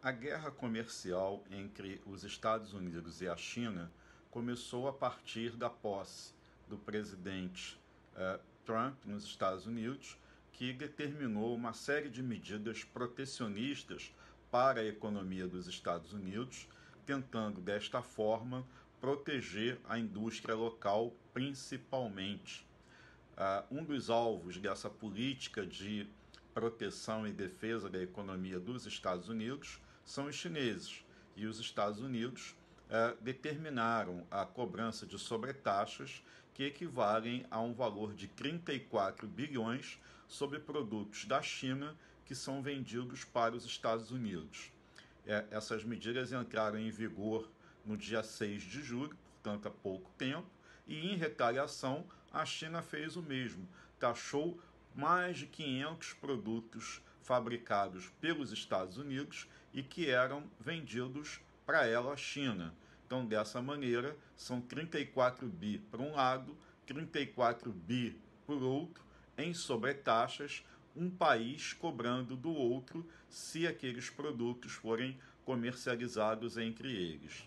A guerra comercial entre os Estados Unidos e a China começou a partir da posse do presidente uh, Trump nos Estados Unidos, que determinou uma série de medidas protecionistas para a economia dos Estados Unidos, tentando desta forma proteger a indústria local principalmente. Uh, um dos alvos dessa política de proteção e defesa da economia dos Estados Unidos são os chineses. E os Estados Unidos eh, determinaram a cobrança de sobretaxas que equivalem a um valor de 34 bilhões sobre produtos da China que são vendidos para os Estados Unidos. Eh, essas medidas entraram em vigor no dia 6 de julho, portanto há pouco tempo, e em retaliação a China fez o mesmo, taxou mais de 500 produtos fabricados pelos Estados Unidos e que eram vendidos para ela a China. Então, dessa maneira, são 34 bi para um lado, 34 bi por outro, em sobretaxas, um país cobrando do outro se aqueles produtos forem comercializados entre eles.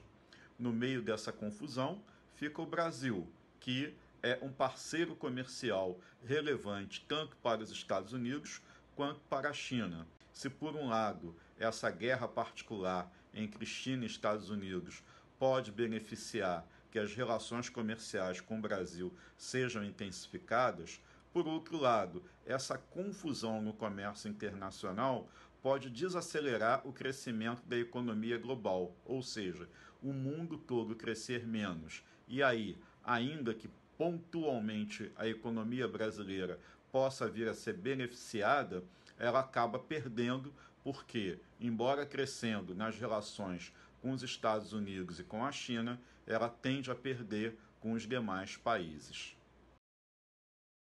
No meio dessa confusão fica o Brasil, que é um parceiro comercial relevante tanto para os Estados Unidos quanto para a China. Se por um lado essa guerra particular entre China e Estados Unidos pode beneficiar que as relações comerciais com o Brasil sejam intensificadas, por outro lado, essa confusão no comércio internacional pode desacelerar o crescimento da economia global, ou seja, o mundo todo crescer menos. E aí, ainda que pontualmente a economia brasileira possa vir a ser beneficiada, ela acaba perdendo, porque, embora crescendo nas relações com os Estados Unidos e com a China, ela tende a perder com os demais países.